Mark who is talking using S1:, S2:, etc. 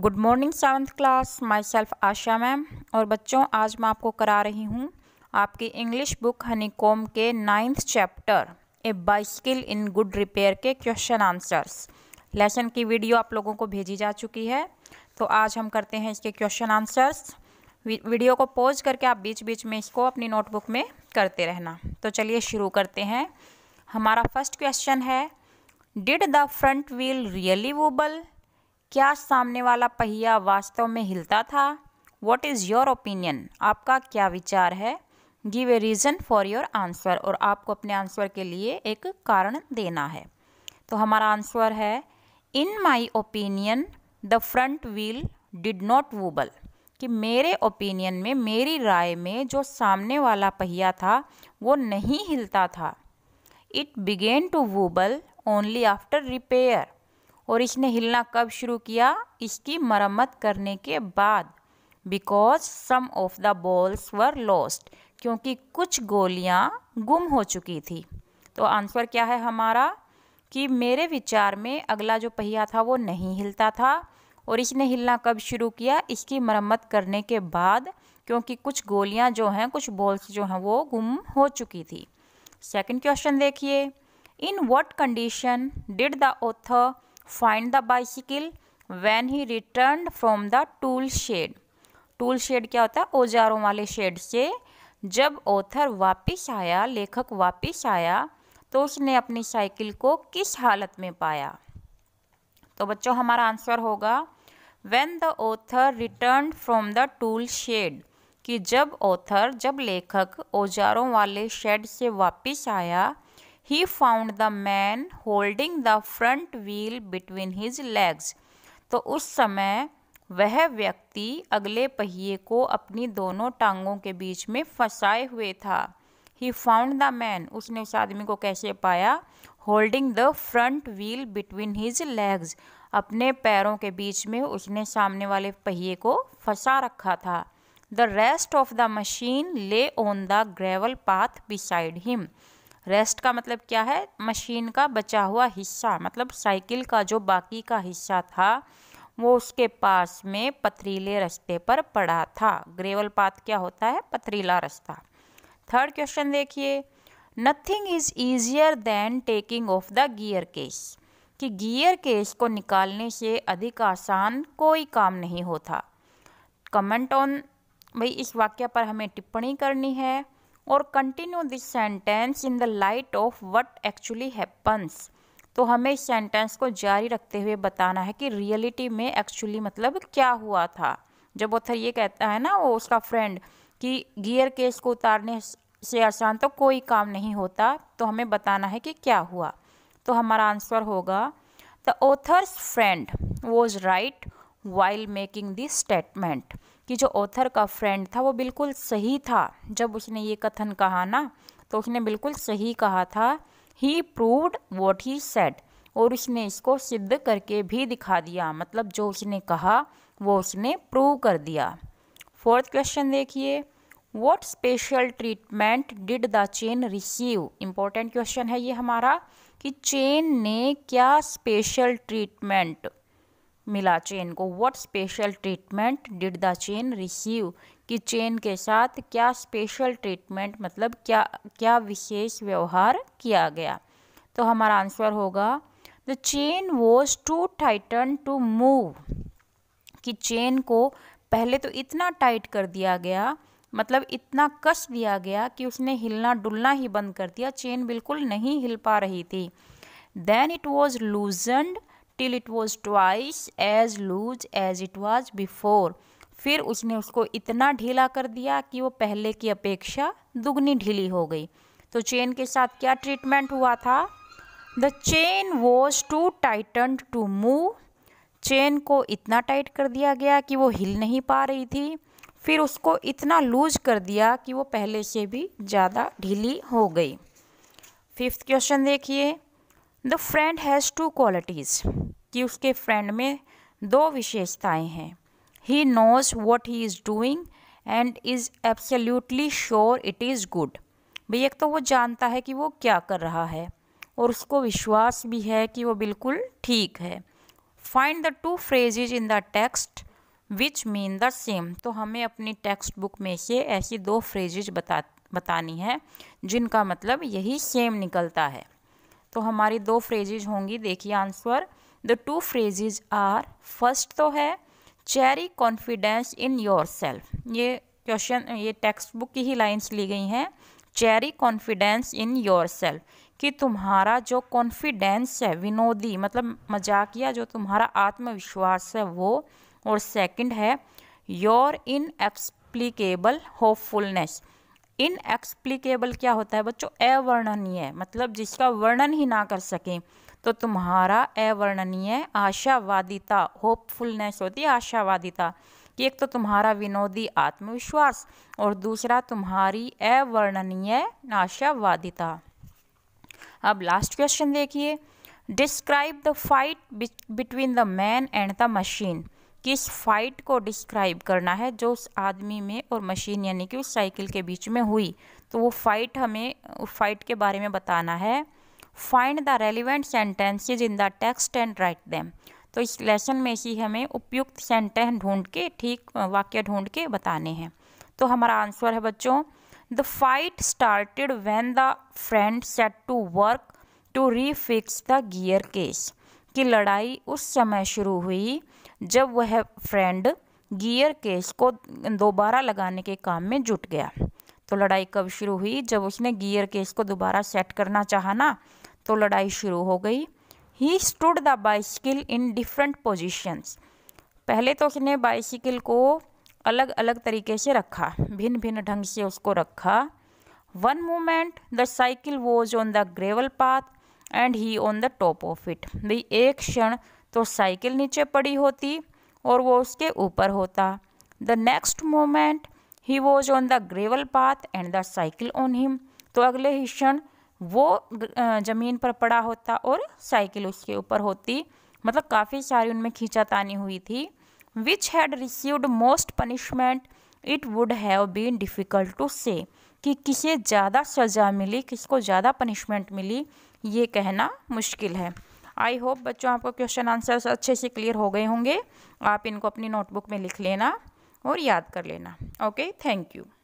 S1: good morning seventh class myself Asha ma'am और बच्चों आज मैं आपको करा रही हूँ आपकी इंग्लिश बुक हनी कॉम के ninth chapter a bicycle in good repair के क्वेश्चन आंसर्स लेसन की वीडियो आप लोगों को भेजी जा चुकी है तो आज हम करते हैं इसके क्वेश्चन आंसर्स वीडियो को पॉज करके आप बीच बीच में इसको अपनी नोटबुक में करते रहना तो चलिए शुरू करते हैं हमारा फर्स्ट क्वेश्चन है did the front wheel really wobble क्या सामने वाला पहिया वास्तव में हिलता था वॉट इज़ योर ओपिनियन आपका क्या विचार है give a reason for your answer और आपको अपने आंसर के लिए एक कारण देना है तो हमारा आंसर है in my opinion the front wheel did not wobble कि मेरे ओपिनियन में मेरी राय में जो सामने वाला पहिया था वो नहीं हिलता था it began to wobble only after repair और इसने हिलना कब शुरू किया इसकी मरम्मत करने के बाद because some of the balls were lost क्योंकि कुछ गोलियां गुम हो चुकी थी तो आंसर क्या है हमारा कि मेरे विचार में अगला जो पहिया था वो नहीं हिलता था और इसने हिलना कब शुरू किया इसकी मरम्मत करने के बाद क्योंकि कुछ गोलियां जो हैं कुछ बॉल्स जो हैं वो गुम हो चुकी थी सेकंड क्वेश्चन देखिए in what condition did the author find the bicycle when he return from the tool shed tool shed क्या होता है औजारों वाले शेड से जब ऑथर वापिस आया लेखक वापिस आया तो उसने अपनी साइकिल को किस हालत में पाया तो बच्चों हमारा आंसर होगा when the author return from the tool shed कि जब ऑथर जब लेखक औजारों वाले शेड से वापिस आया he found the man holding the front wheel between his legs तो उस समय वह व्यक्ति अगले पहिए को अपनी दोनों टांगों के बीच में फंसाए हुए था ही फाउंड द मैन उसने उस आदमी को कैसे पाया holding the front wheel between his legs अपने पैरों के बीच में उसने सामने वाले पहिए को फंसा रखा था the rest of the machine lay on the gravel path beside him rest का मतलब क्या है मशीन का बचा हुआ हिस्सा मतलब साइकिल का जो बाकी का हिस्सा था वो उसके पास में पथरीले रास्ते पर पड़ा था ग्रेवल पाथ क्या होता है पथरीला रास्ता थर्ड क्वेश्चन देखिए nothing is easier than taking off the gear case कि गियर केस को निकालने से अधिक आसान कोई काम नहीं होता कमेंट ऑन भाई इस वाक्य पर हमें टिप्पणी करनी है और continue this sentence in the light of what actually happens तो हमें इस सेंटेंस को जारी रखते हुए बताना है कि रियलिटी में एक्चुअली मतलब क्या हुआ था जब ऑथर ये कहता है ना वो उसका फ्रेंड कि गियर केस को उतारने से आसान तो कोई काम नहीं होता तो हमें बताना है कि क्या हुआ तो हमारा आंसर होगा the author's friend was right while making this statement कि जो ऑथर का फ्रेंड था वो बिल्कुल सही था जब उसने ये कथन कहा ना तो उसने बिल्कुल सही कहा था he proved what he said और उसने इसको सिद्ध करके भी दिखा दिया मतलब जो उसने कहा वो उसने प्रूव कर दिया फोर्थ क्वेश्चन देखिए what special treatment did the chain receive important question है ये हमारा कि चेन ने क्या स्पेशल ट्रीटमेंट मिला चेन को what special treatment did the chain receive कि चेन के साथ क्या स्पेशल ट्रीटमेंट मतलब क्या क्या विशेष व्यवहार किया गया तो हमारा आंसर होगा the chain was too tighten to move कि चेन को पहले तो इतना टाइट कर दिया गया मतलब इतना कस दिया गया कि उसने हिलना डुलना ही बंद कर दिया चेन बिल्कुल नहीं हिल पा रही थी then it was loosened till it was twice as loose as it was before फिर उसने उसको इतना ढीला कर दिया कि वो पहले की अपेक्षा दुगनी ढीली हो गई तो चेन के साथ क्या ट्रीटमेंट हुआ था the chain was too tighten to move chain को इतना टाइट कर दिया गया कि वो हिल नहीं पा रही थी फिर उसको इतना लूज कर दिया कि वो पहले से भी ज़्यादा ढीली हो गई फिफ्थ क्वेश्चन देखिए the friend has two qualities कि उसके फ्रेंड में दो विशेषताएं हैं he knows what he is doing and is absolutely sure it is good भाई एक तो वो जानता है कि वो क्या कर रहा है और उसको विश्वास भी है कि वो बिल्कुल ठीक है find the two phrases in the text which mean the same तो हमें अपनी टेक्स्ट बुक में से ऐसी दो फ्रेजेज बता बतानी है जिनका मतलब यही सेम निकलता है तो हमारी दो फ्रेजेज होंगी देखिए answer the two phrases are first तो है cheery confidence in yourself ये क्वेश्चन ये टेक्स्ट बुक की ही लाइन्स ली गई हैं cheery confidence in yourself कि तुम्हारा जो कॉन्फिडेंस है विनोदी मतलब मजाकिया जो तुम्हारा आत्मविश्वास है वो और सेकंड है योर इन एक्सप्लीकेबल होपफुलनेस इनएक्सप्लीकेबल क्या होता है बच्चों अवर्णनीय मतलब जिसका वर्णन ही ना कर सकें तो तुम्हारा अवर्णनीय आशावादिता होपफुलनेस होती है आशावादिता कि एक तो तुम्हारा विनोदी आत्मविश्वास और दूसरा तुम्हारी अवर्णनीय आशावादिता अब लास्ट क्वेश्चन देखिए describe the fight between the man and the machine किस फाइट को डिस्क्राइब करना है जो उस आदमी में और मशीन यानी कि उस साइकिल के बीच में हुई तो वो फाइट हमें फाइट के बारे में बताना है find the relevant sentences in the text and write them तो इस लेसन में ही हमें उपयुक्त सेंटेंस ढूंढ के ठीक वाक्य ढूंढ के बताने हैं तो हमारा आंसर है बच्चों the fight started when the friend set to work to refix the gear case की लड़ाई उस समय शुरू हुई जब वह फ्रेंड गियर केस को दोबारा लगाने के काम में जुट गया तो लड़ाई कब शुरू हुई जब उसने गियर केस को दोबारा सेट करना चाहा ना तो लड़ाई शुरू हो गई he stood the bicycle in different positions पहले तो उसने बाइसिकल को अलग अलग तरीके से रखा भिन्न भिन्न ढंग से उसको रखा one moment the cycle was on the gravel path and he on the top of it भाई एक क्षण तो साइकिल नीचे पड़ी होती और वो उसके ऊपर होता the next moment he was on the gravel path and the cycle on him तो अगले ही क्षण वो ज़मीन पर पड़ा होता और साइकिल उसके ऊपर होती मतलब काफ़ी सारी उनमें खींचातानी हुई थी which had received most punishment it would have been difficult to say कि किसे ज़्यादा सज़ा मिली किसको ज़्यादा पनिशमेंट मिली ये कहना मुश्किल है आई होप बच्चों आपको क्वेश्चन आंसर अच्छे से क्लियर हो गए होंगे आप इनको अपनी नोटबुक में लिख लेना और याद कर लेना ओके थैंक यू